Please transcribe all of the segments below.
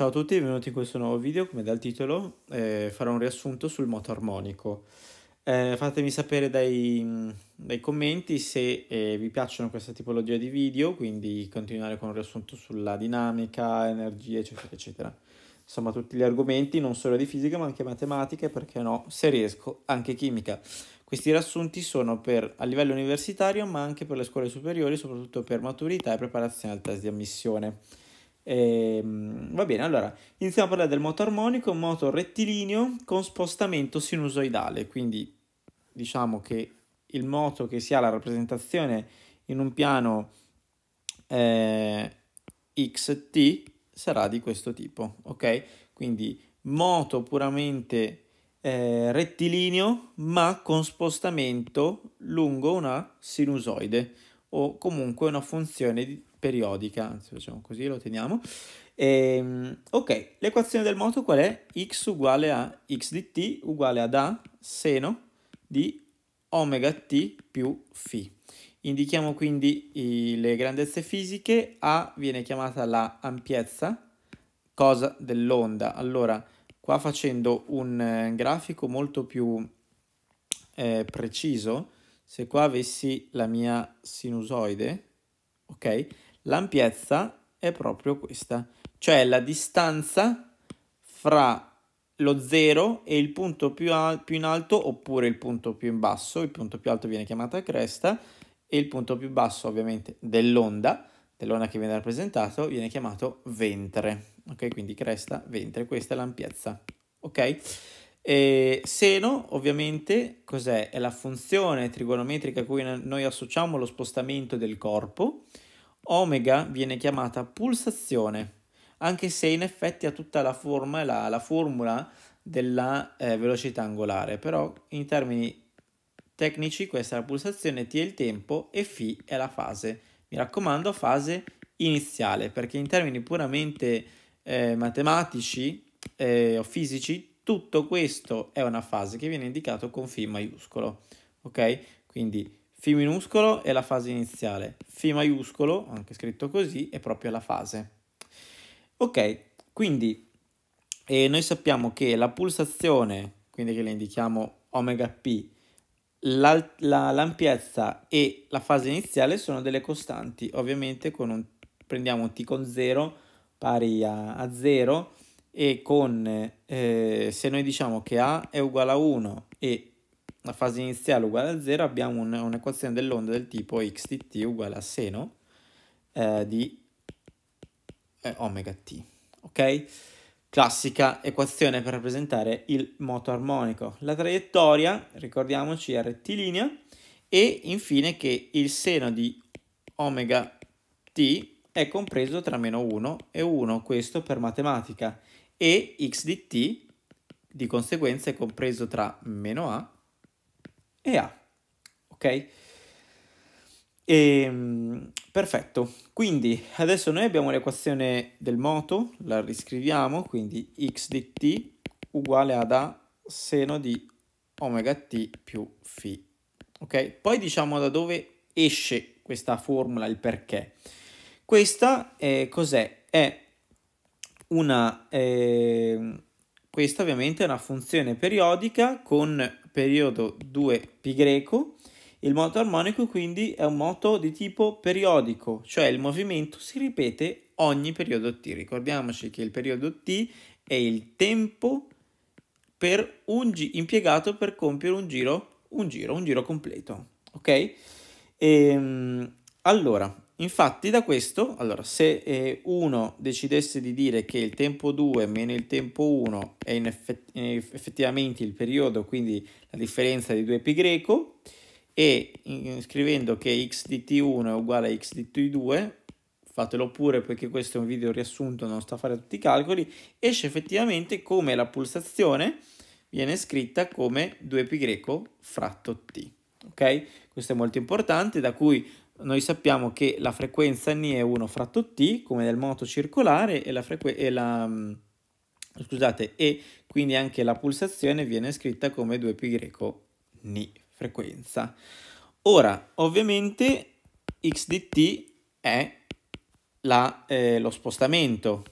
Ciao a tutti, benvenuti in questo nuovo video, come dal titolo eh, farò un riassunto sul moto armonico. Eh, fatemi sapere dai, mm, dai commenti se eh, vi piacciono questa tipologia di video, quindi continuare con un riassunto sulla dinamica, energia, eccetera, eccetera. Insomma tutti gli argomenti, non solo di fisica ma anche matematiche, perché no, se riesco, anche chimica. Questi riassunti sono per, a livello universitario ma anche per le scuole superiori, soprattutto per maturità e preparazione al test di ammissione. E, ehm, va bene, allora iniziamo a parlare del moto armonico, un moto rettilineo con spostamento sinusoidale, quindi diciamo che il moto che si ha la rappresentazione in un piano eh, xt sarà di questo tipo, ok? Quindi moto puramente eh, rettilineo ma con spostamento lungo una sinusoide o comunque una funzione di periodica, anzi facciamo così, lo teniamo. E, ehm, ok, l'equazione del moto qual è? x uguale a x di t uguale ad a seno di omega t più φ. Indichiamo quindi i, le grandezze fisiche, A viene chiamata la ampiezza, cosa dell'onda. Allora, qua facendo un eh, grafico molto più eh, preciso, se qua avessi la mia sinusoide, ok? L'ampiezza è proprio questa, cioè la distanza fra lo zero e il punto più, più, in alto oppure il punto più in basso, il punto più alto viene chiamato cresta e il punto più basso ovviamente dell'onda, dell'onda che viene rappresentato, viene chiamato ventre. Ok, quindi cresta, ventre, questa è l'ampiezza. Ok? E seno ovviamente cos'è? È la funzione trigonometrica a cui noi associamo lo spostamento del corpo Omega viene chiamata pulsazione, anche se in effetti ha tutta la forma la, la, formula della eh, velocità angolare, però in termini tecnici questa è la pulsazione, t è il tempo e φ è la fase. Mi raccomando, fase iniziale, perché in termini puramente eh, matematici eh, o fisici, tutto questo è una fase che viene indicato con φ maiuscolo. Ok? Quindi Fi minuscolo è la fase iniziale, Fi maiuscolo, anche scritto così, è proprio la fase. Ok, quindi eh, noi sappiamo che la pulsazione, quindi che le indichiamo omega p, la, la, l'ampiezza e la fase iniziale sono delle costanti, ovviamente con un, prendiamo t con 0 pari a 0 e con, eh, se noi diciamo che a è uguale a 1 e la fase iniziale uguale a 0 abbiamo un, un'equazione dell'onda del tipo x di t uguale a seno eh, di eh, omega t. Ok? Classica equazione per rappresentare il moto armonico. La traiettoria, ricordiamoci, è rettilinea e infine che il seno di omega t è compreso tra meno 1 e 1, questo per matematica, e x di t di conseguenza è compreso tra meno a e A, ok? E, ehm, perfetto, quindi adesso noi abbiamo l'equazione del moto, la riscriviamo, quindi x di t uguale ad A seno di omega t più φ, ok? Poi diciamo da dove esce questa formula, il perché. Questa eh, cos'è? È una... Eh, questa ovviamente è una funzione periodica con periodo 2π. Il moto armonico quindi è un moto di tipo periodico, cioè il movimento si ripete ogni periodo t. Ricordiamoci che il periodo t è il tempo per un impiegato per compiere un giro, un giro, un giro completo. Ok? E, ehm, allora, Infatti da questo, allora, se eh, uno decidesse di dire che il tempo 2 meno il tempo 1 è effett effettivamente il periodo, quindi la differenza di 2π greco, e in, scrivendo che x di t1 è uguale a x di t2, fatelo pure perché questo è un video riassunto, non sta a fare tutti i calcoli, esce effettivamente come la pulsazione viene scritta come 2π greco fratto t. Ok? Questo è molto importante, da cui noi sappiamo che la frequenza n è 1 fratto t, come nel moto circolare, e, la e, la, mm, scusate, e quindi anche la pulsazione viene scritta come 2π n, frequenza. Ora, ovviamente, x di t è la, eh, lo spostamento.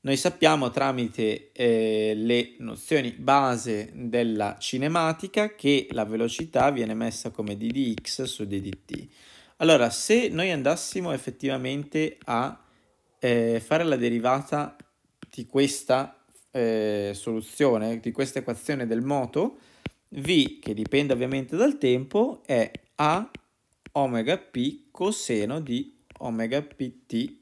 Noi sappiamo tramite eh, le nozioni base della cinematica che la velocità viene messa come d di x su d di t. Allora, se noi andassimo effettivamente a eh, fare la derivata di questa eh, soluzione, di questa equazione del moto, v, che dipende ovviamente dal tempo, è a omega p coseno di omega pt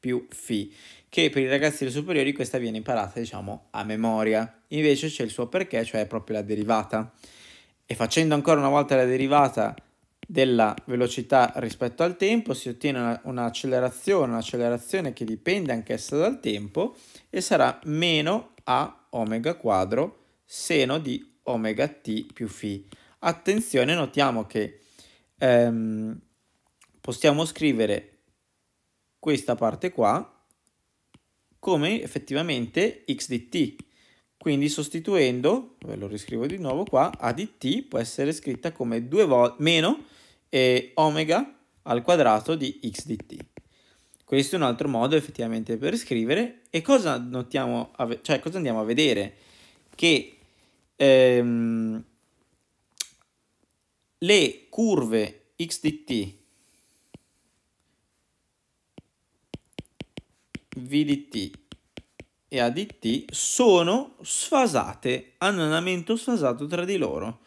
più phi, che per i ragazzi dei superiori questa viene imparata, diciamo, a memoria. Invece c'è il suo perché, cioè proprio la derivata. E facendo ancora una volta la derivata della velocità rispetto al tempo, si ottiene un'accelerazione, un'accelerazione che dipende anch'essa dal tempo e sarà meno a omega quadro seno di omega t più φ. Attenzione, notiamo che ehm, possiamo scrivere questa parte qua come effettivamente x di t, quindi sostituendo, ve lo riscrivo di nuovo qua, a di t può essere scritta come 2 volte meno eh, omega al quadrato di x di t. Questo è un altro modo effettivamente per scrivere. E cosa, notiamo cioè, cosa andiamo a vedere? Che ehm, le curve x di t v di t e ADT sono sfasate, hanno un andamento sfasato tra di loro.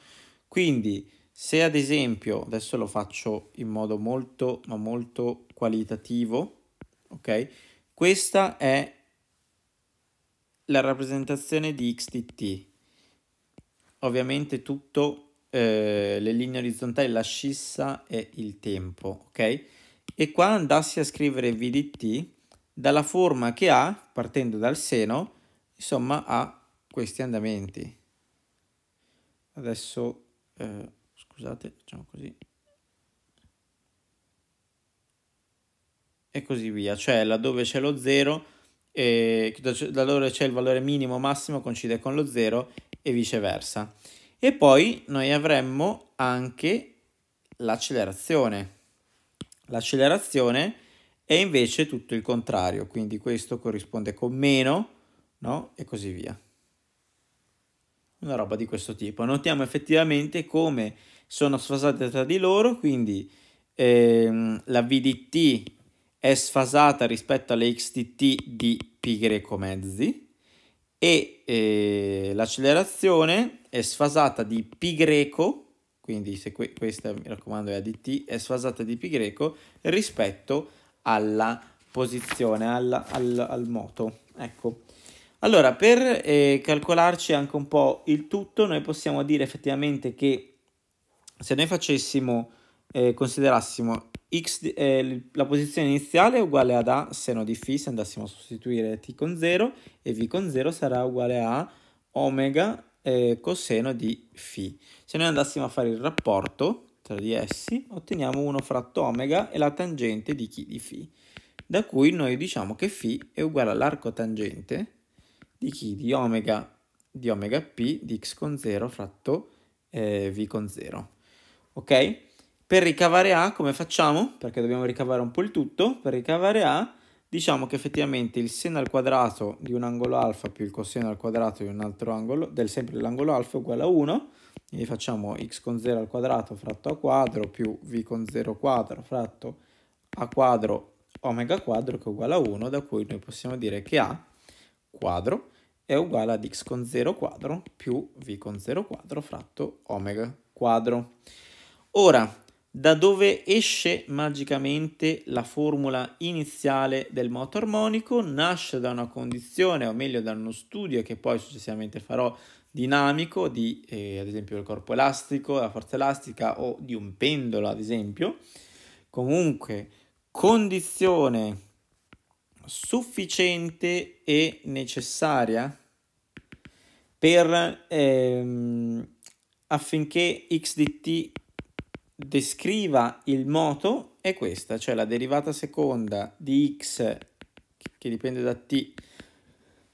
Quindi se ad esempio, adesso lo faccio in modo molto ma molto qualitativo, ok? Questa è la rappresentazione di XDT. Ovviamente tutto, eh, le linee orizzontali, la scissa è il tempo, ok? E qua andassi a scrivere VDT, dalla forma che ha, partendo dal seno, insomma ha questi andamenti. Adesso, eh, scusate, facciamo così. E così via, cioè laddove c'è lo 0, eh, laddove c'è il valore minimo massimo coincide con lo 0 e viceversa. E poi noi avremmo anche l'accelerazione. L'accelerazione e invece tutto il contrario, quindi questo corrisponde con meno, no? E così via. Una roba di questo tipo. Notiamo effettivamente come sono sfasate tra di loro, quindi ehm, la VDT è sfasata rispetto alle x di t di π mezzi e eh, l'accelerazione è sfasata di π quindi se que questa mi raccomando è a dt è sfasata di π rispetto a alla posizione, al, al, al moto. Ecco. Allora, per eh, calcolarci anche un po' il tutto, noi possiamo dire effettivamente che se noi facessimo, eh, considerassimo x, eh, la posizione iniziale uguale ad a seno di φ, se andassimo a sostituire t con 0, e v con 0 sarà uguale a omega eh, coseno di φ. Se noi andassimo a fare il rapporto, tra di essi, otteniamo 1 fratto omega e la tangente di chi di φ, da cui noi diciamo che φ è uguale all'arco tangente di chi di omega di omega p di x con 0 fratto eh, v con 0. Ok? Per ricavare A come facciamo? Perché dobbiamo ricavare un po' il tutto. Per ricavare A diciamo che effettivamente il seno al quadrato di un angolo alfa più il coseno al quadrato di un altro angolo, del sempre l'angolo alfa è uguale a 1, quindi facciamo x con 0 al quadrato fratto a quadro più v con 0 quadro fratto a quadro omega quadro che è uguale a 1, da cui noi possiamo dire che a quadro è uguale ad x con 0 quadro più v con 0 quadro fratto omega quadro. Ora, da dove esce magicamente la formula iniziale del moto armonico, nasce da una condizione, o meglio da uno studio che poi successivamente farò dinamico, di eh, ad esempio il corpo elastico, la forza elastica o di un pendolo ad esempio, comunque condizione sufficiente e necessaria per ehm, affinché xdt descriva il moto è questa, cioè la derivata seconda di x che dipende da t,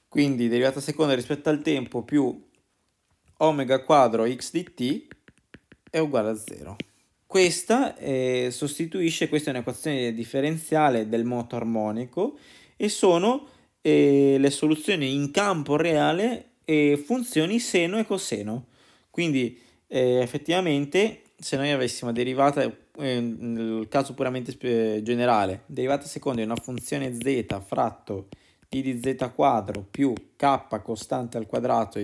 quindi derivata seconda rispetto al tempo più omega quadro x di t è uguale a 0. Questa eh, sostituisce, questa è un'equazione differenziale del moto armonico e sono eh, le soluzioni in campo reale e funzioni seno e coseno. Quindi eh, effettivamente se noi avessimo derivata, eh, nel caso puramente generale, derivata seconda di una funzione z fratto d di z quadro più k costante al quadrato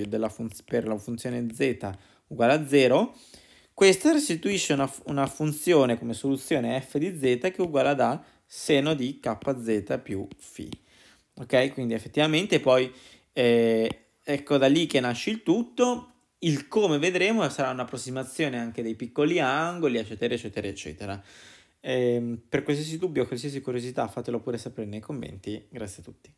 per la funzione z uguale a 0, questa restituisce una, una, funzione come soluzione f di z che è uguale ad a seno di kz più φ. Ok, quindi effettivamente poi eh, ecco da lì che nasce il tutto il come vedremo sarà un'approssimazione anche dei piccoli angoli, eccetera, eccetera, eccetera. E ehm, per qualsiasi dubbio, o qualsiasi curiosità, fatelo pure sapere nei commenti. Grazie a tutti.